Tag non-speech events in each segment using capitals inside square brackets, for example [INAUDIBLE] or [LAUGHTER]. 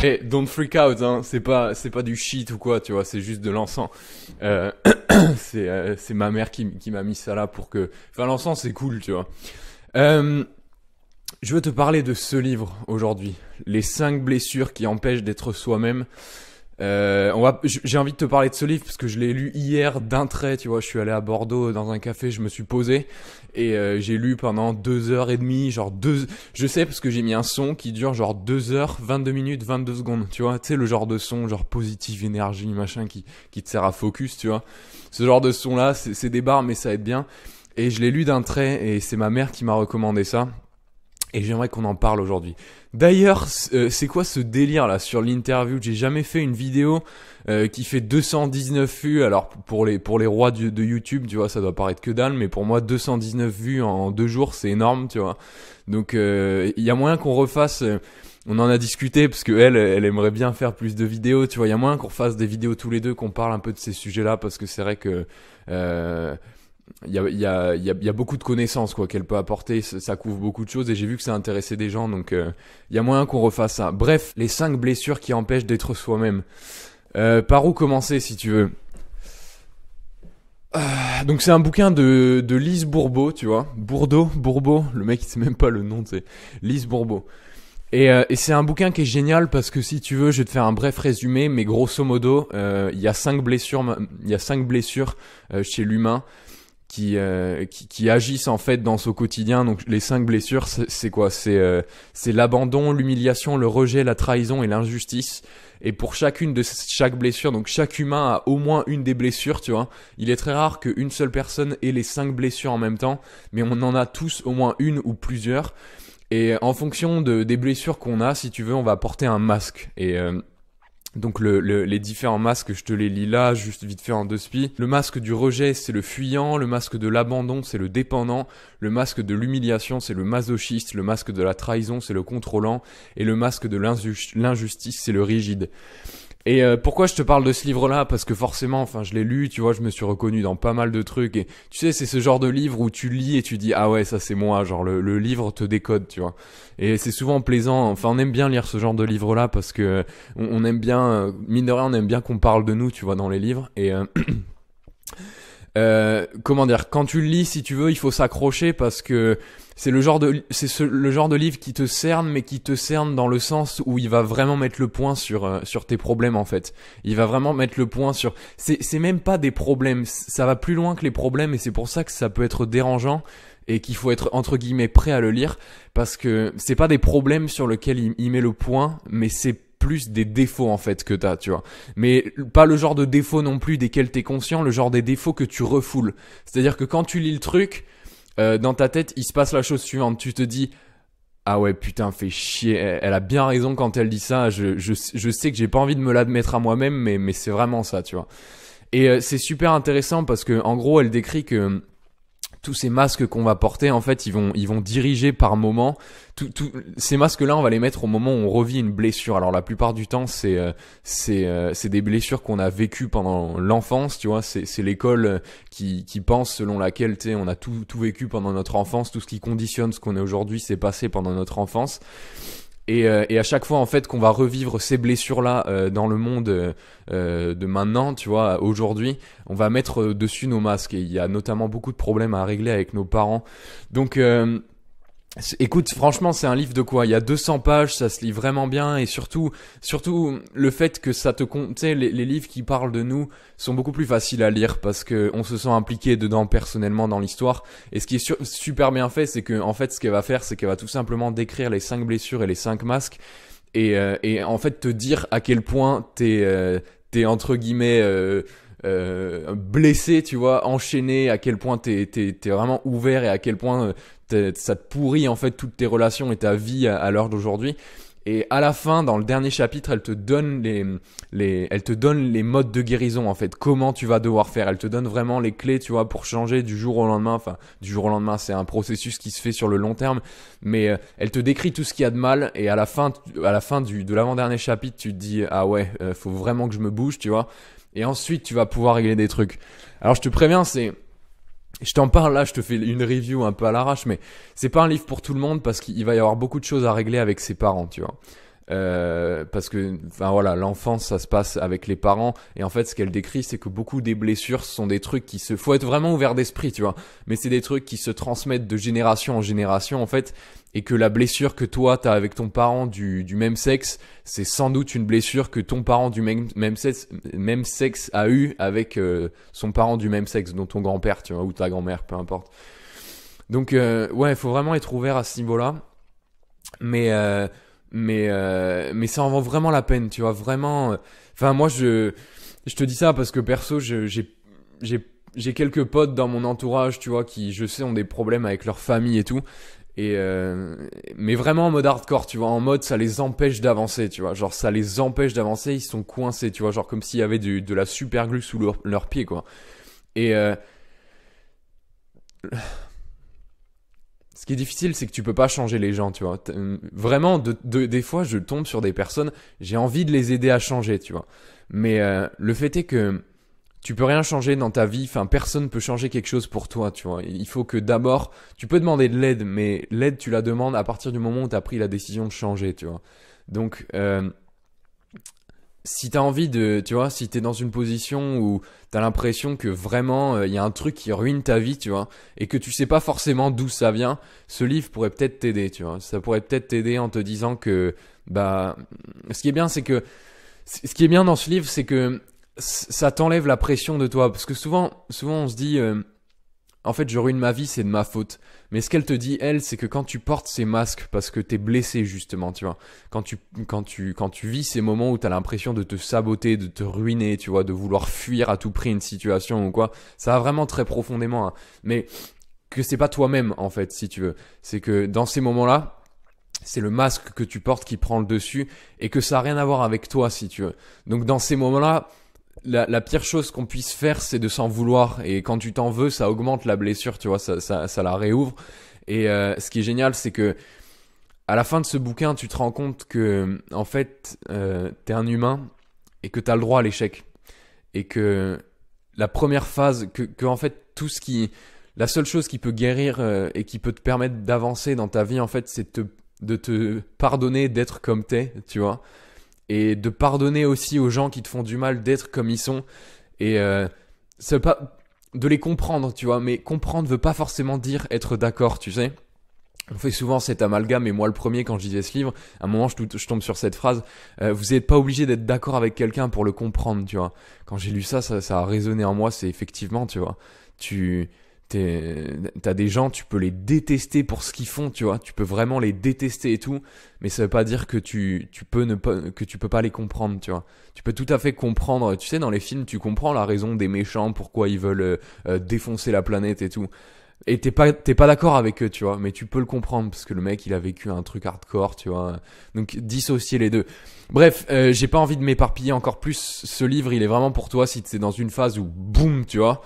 [LAUGHS] eh don't freak out, hein, c'est pas, c'est pas du shit ou quoi, tu vois, c'est juste de l'encens. Euh, [COUGHS] c'est, euh, c'est ma mère qui, m'a mis ça là pour que. Enfin, l'encens, c'est cool, tu vois. Euh, je veux te parler de ce livre aujourd'hui, Les cinq blessures qui empêchent d'être soi-même. Euh, va, j'ai envie de te parler de ce livre parce que je l'ai lu hier d'un trait. Tu vois, je suis allé à Bordeaux dans un café, je me suis posé et euh, j'ai lu pendant deux heures et demie, genre deux. Je sais parce que j'ai mis un son qui dure genre deux heures, 22 minutes, 22 secondes. Tu vois, tu sais le genre de son, genre positive énergie, machin, qui qui te sert à focus. Tu vois, ce genre de son là, c'est des barres, mais ça aide bien. Et je l'ai lu d'un trait et c'est ma mère qui m'a recommandé ça et j'aimerais qu'on en parle aujourd'hui. D'ailleurs, euh, c'est quoi ce délire là sur l'interview J'ai jamais fait une vidéo euh, qui fait 219 vues. Alors pour les pour les rois de YouTube, tu vois, ça doit paraître que dalle, mais pour moi 219 vues en deux jours, c'est énorme, tu vois. Donc euh, il y a moyen qu'on refasse. on en a discuté parce que elle, elle aimerait bien faire plus de vidéos. Tu vois, il y a moyen qu'on fasse des vidéos tous les deux, qu'on parle un peu de ces sujets-là parce que c'est vrai que il y a, beaucoup de connaissances quoi qu'elle peut apporter, ça couvre beaucoup de choses et j'ai vu que ça intéressait des gens donc euh, il y a moyen qu'on refasse ça. Bref, les cinq blessures qui empêchent d'être soi-même. Euh, par où commencer si tu veux ah, donc c'est un bouquin de, de Lise Bourbeau, tu vois. Bourdeau, Bourbeau, le mec il sait même pas le nom, c'est Lise Bourbeau. Et, euh, et c'est un bouquin qui est génial parce que si tu veux, je vais te faire un bref résumé, mais grosso modo, il y a cinq blessures, il y a cinq blessures chez l'humain. Euh, qui, qui, agissent en fait dans ce quotidien. Donc les cinq blessures, c'est quoi C'est euh, l'abandon, l'humiliation, le rejet, la trahison et l'injustice. Et pour chacune de chaque blessure, donc chaque humain a au moins une des blessures, tu vois. Il est très rare qu'une seule personne ait les cinq blessures en même temps, mais on en a tous au moins une ou plusieurs. Et en fonction de, des blessures qu'on a, si tu veux, on va porter un masque. Et euh, donc le, les différents masques, je te les lis là, juste vite fait en deux spies. Le masque du rejet, c'est le fuyant. Le masque de l'abandon, c'est le dépendant. Le masque de l'humiliation, c'est le masochiste. Le masque de la trahison, c'est le contrôlant. Et le masque de l'injustice, c'est le rigide. Et euh, pourquoi je te parle de ce livre-là Parce que forcément, enfin, je l'ai lu, tu vois, je me suis reconnu dans pas mal de trucs. Et tu sais, c'est ce genre de livre où tu lis et tu dis ah ouais, ça c'est moi. Genre le, livre te décode, tu vois. Et c'est souvent plaisant. Enfin, on aime bien lire ce genre de livre-là parce que on, aime bien, euh, mine de rien, on aime bien qu'on parle de nous, tu vois, dans les livres. Et euh, [CLEARS THROAT] euh comment dire Quand tu lis, si tu veux, il faut s'accrocher parce que c'est le genre de c'est le genre de livre qui te cerne mais qui te cerne dans le sens où il va vraiment mettre le point sur euh, sur tes problèmes en fait. Il va vraiment mettre le point sur c'est c'est même pas des problèmes, ça va plus loin que les problèmes et c'est pour ça que ça peut être dérangeant et qu'il faut être entre guillemets prêt à le lire parce que c'est pas des problèmes sur lesquels il, il met le point mais c'est plus des défauts en fait que t'as, tu vois. Mais pas le genre de défauts non plus desquels t'es conscient, le genre des défauts que tu refoules. C'est-à-dire que quand tu lis le truc, euh, dans ta tête, il se passe la chose suivante. Tu te dis, ah ouais, putain, fait chier. Elle, a bien raison quand elle dit ça. Je, je, je sais que j'ai pas envie de me l'admettre à moi-même, mais, mais c'est vraiment ça, tu vois. Et euh, c'est super intéressant parce que, en gros, elle décrit que tous ces masques qu'on va porter, en fait, ils vont, ils vont diriger par moment. Tout, ces masques-là, on va les mettre au moment où on revit une blessure. Alors la plupart du temps, c'est euh, c'est euh, c'est des blessures qu'on a vécues pendant l'enfance, tu vois. C'est l'école euh, qui qui pense selon laquelle tu on a tout tout vécu pendant notre enfance, tout ce qui conditionne ce qu'on est aujourd'hui, s'est passé pendant notre enfance. Euh, et, à chaque fois, en fait, qu'on va revivre ces blessures-là euh, dans le monde euh, de maintenant, tu vois, aujourd'hui, on va mettre dessus nos masques. Et il y a notamment beaucoup de problèmes à régler avec nos parents. Donc, Écoute, franchement, c'est un livre de quoi Il y a 200 pages, ça se lit vraiment bien, et surtout, surtout le fait que ça te compte. les, livres qui parlent de nous sont beaucoup plus faciles à lire parce que on se sent impliqué dedans personnellement dans l'histoire. Et ce qui est super bien fait, c'est que en fait, ce qu'elle va faire, c'est qu'elle va tout simplement décrire les cinq blessures et les cinq masques, et, euh, et en fait te dire à quel point t'es euh, t'es entre guillemets euh, euh, blessé, tu vois, enchaîné, à quel point t'es es, es, vraiment ouvert et à quel point ça te pourrit en fait toutes tes relations et ta vie à, l'heure d'aujourd'hui. Et à la fin, dans le dernier chapitre, elle te donne les, elle te donne les modes de guérison en fait. Comment tu vas devoir faire Elle te donne vraiment les clés, tu vois, pour changer du jour au lendemain. Enfin, du jour au lendemain, c'est un processus qui se fait sur le long terme, mais euh, elle te décrit tout ce qu'il y a de mal. Et à la fin, à la fin du, de l'avant-dernier chapitre, tu te dis ah ouais, il euh, faut vraiment que je me bouge, tu vois. Et ensuite, tu vas pouvoir régler des trucs. Alors je te préviens, c'est je t'en parle là, je te fais une review un peu à l'arrache, mais c'est pas un livre pour tout le monde parce qu'il va y avoir beaucoup de choses à régler avec ses parents, tu vois. Euh, parce que enfin voilà l'enfance ça se passe avec les parents et en fait ce qu'elle décrit c'est que beaucoup des blessures sont des trucs qui se faut être vraiment ouvert d'esprit tu vois mais c'est des trucs qui se transmettent de génération en génération en fait et que la blessure que toi t'as avec ton parent du, du même sexe, c'est sans doute une blessure que ton parent du même, même, sexe, même sexe a eu avec euh, son parent du même sexe, dont ton grand-père, tu vois, ou ta grand-mère, peu importe. Donc euh, ouais, il faut vraiment être ouvert à ce niveau-là. Mais euh, mais euh, mais ça en vaut vraiment la peine tu vois vraiment euh, enfin moi je je te dis ça parce que perso j'ai j'ai j'ai quelques potes dans mon entourage tu vois qui je sais ont des problèmes avec leur famille et tout et euh, mais vraiment en mode hardcore tu vois en mode ça les empêche d'avancer tu vois genre ça les empêche d'avancer ils sont coincés tu vois genre comme s'il y avait du, de la super glue sous leurs pieds, quoi et ce qui est difficile, c'est que tu peux pas changer les gens, tu vois. Euh, vraiment, des fois, je tombe sur des personnes, j'ai envie de les aider à changer, tu vois. Mais euh, le fait est que tu peux rien changer dans ta vie, enfin personne peut changer quelque chose pour toi, tu vois. Il faut que d'abord, tu peux demander de l'aide, mais l'aide tu la demandes à partir du moment où tu as pris la décision de changer, tu vois. Donc euh, si t'as envie de, tu vois, si t'es dans une position où t'as l'impression que vraiment euh, il y a un truc qui ruine ta vie, tu vois, et que tu sais pas forcément d'où ça vient, ce livre pourrait peut-être t'aider, tu vois. Ça pourrait peut-être t'aider en te disant que, bah, ce qui est bien, c'est que, ce qui est bien dans ce livre, c'est que ça t'enlève la pression de toi, parce que souvent, souvent on se dit, euh, en fait, je ruine ma vie, c'est de ma faute. Mais ce qu'elle te dit, elle, c'est que quand tu portes ces masques parce que t'es blessé, justement, tu vois. Quand tu, quand tu, quand tu vis ces moments où t'as l'impression de te saboter, de te ruiner, tu vois, de vouloir fuir à tout prix une situation ou quoi, ça va vraiment très profondément, hein. Mais que c'est pas toi-même, en fait, si tu veux. C'est que dans ces moments-là, c'est le masque que tu portes qui prend le dessus et que ça a rien à voir avec toi, si tu veux. Donc dans ces moments-là, la, pire chose qu'on puisse faire, c'est de s'en vouloir. Et quand tu t'en veux, ça augmente la blessure, tu vois, ça, ça, la réouvre. Et euh, ce qui est génial, c'est que à la fin de ce bouquin, tu te rends compte que, en fait, tu euh, t'es un humain et que t'as le droit à l'échec. Et que la première phase, que, en fait, tout ce qui. La seule chose qui peut guérir euh, et qui peut te permettre d'avancer dans ta vie, en fait, c'est de te pardonner d'être comme t'es, tu vois et de pardonner aussi aux gens qui te font du mal d'être comme ils sont et euh, pas de les comprendre, tu vois, mais comprendre veut pas forcément dire être d'accord, tu sais. On fait souvent cet amalgame, et moi le premier quand je lisais ce livre, à un moment je, tombe sur cette phrase, euh, vous n'êtes pas obligé d'être d'accord avec quelqu'un pour le comprendre, tu vois. Quand j'ai lu ça, ça, ça a résonné en moi, c'est effectivement, tu vois. Tu, t'as des gens, tu peux les détester pour ce qu'ils font, tu vois, tu peux vraiment les détester et tout, mais ça veut pas dire que tu, tu peux ne pas, que tu peux pas les comprendre, tu vois. Tu peux tout à fait comprendre, tu sais, dans les films, tu comprends la raison des méchants, pourquoi ils veulent euh, euh, défoncer la planète et tout. Et t'es pas, pas d'accord avec eux, tu vois, mais tu peux le comprendre parce que le mec, il a vécu un truc hardcore, tu vois. Donc, dissocier les deux. Bref, euh, j'ai pas envie de m'éparpiller encore plus. Ce livre, il est vraiment pour toi si es dans une phase où boum, tu vois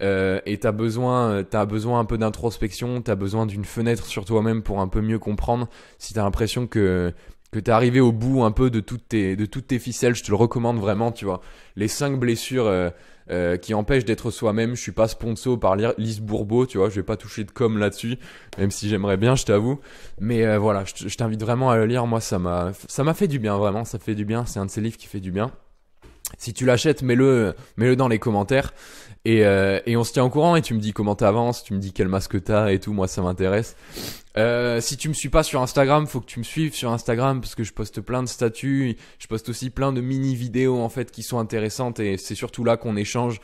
euh, et t'as besoin, t'as besoin un peu d'introspection, t'as besoin d'une fenêtre sur toi-même pour un peu mieux comprendre. Si t'as l'impression que que t'es arrivé au bout un peu de toutes tes de toutes tes ficelles, je te le recommande vraiment, tu vois. Les cinq blessures euh, euh, qui empêchent d'être soi-même. Je suis pas sponsor par Lise Bourbeau, tu vois. Je vais pas toucher de com là-dessus, même si j'aimerais bien, je t'avoue. Mais euh, voilà, je t'invite vraiment à le lire. Moi, ça m'a ça m'a fait du bien vraiment. Ça fait du bien. C'est un de ces livres qui fait du bien. Si tu l'achètes, mets-le mets-le dans les commentaires. Et, euh, et, on se tient au courant et tu me dis comment tu avances, tu me dis quel masque t'as et tout, moi ça m'intéresse. Euh, si tu me suis pas sur Instagram, faut que tu me suives sur Instagram parce que je poste plein de statuts, je poste aussi plein de mini vidéos en fait qui sont intéressantes et c'est surtout là qu'on échange,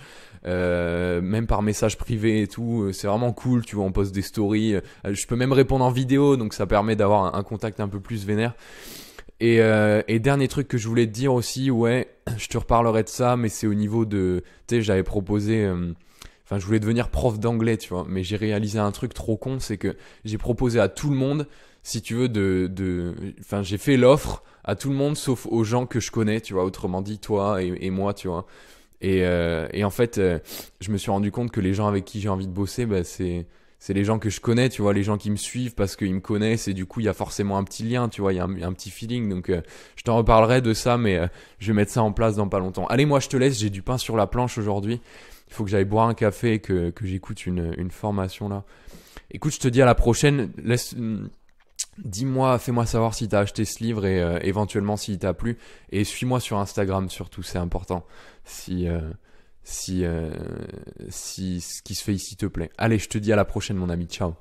euh, même par message privé et tout. C'est vraiment cool, tu vois, on poste des stories. Euh, je peux même répondre en vidéo, donc ça permet d'avoir un contact un peu plus vénère. Et, euh, et, dernier truc que je voulais te dire aussi, ouais, [CLEARS THROAT] je te reparlerai de ça, mais c'est au niveau de. Tu sais, j'avais proposé. Euh, enfin, je voulais devenir prof d'anglais, tu vois, mais j'ai réalisé un truc trop con, c'est que j'ai proposé à tout le monde, si tu veux, de. Enfin, j'ai fait l'offre à tout le monde sauf aux gens que je connais, tu vois, autrement dit, toi et, et moi, tu vois. Et, euh, et en fait, euh, je me suis rendu compte que les gens avec qui j'ai envie de bosser, bah, c'est c'est les gens que je connais, tu vois, les gens qui me suivent parce qu'ils me connaissent et du coup il y a forcément un petit lien, tu vois, il y a un, petit feeling. Donc euh, je t'en reparlerai de ça, mais euh, je vais mettre ça en place dans pas longtemps. Allez, moi je te laisse, j'ai du pain sur la planche aujourd'hui. Il faut que j'aille boire un café et que, j'écoute une, formation là. Écoute, je te dis à la prochaine. Laisse. Hmm, dis-moi, fais-moi savoir si t'as acheté ce livre et euh, éventuellement s'il t'a plu. Et suis-moi sur Instagram surtout, c'est important. Si si, euh, si ce qui se fait ici te plaît. Allez, je te dis à la prochaine, mon ami. Ciao.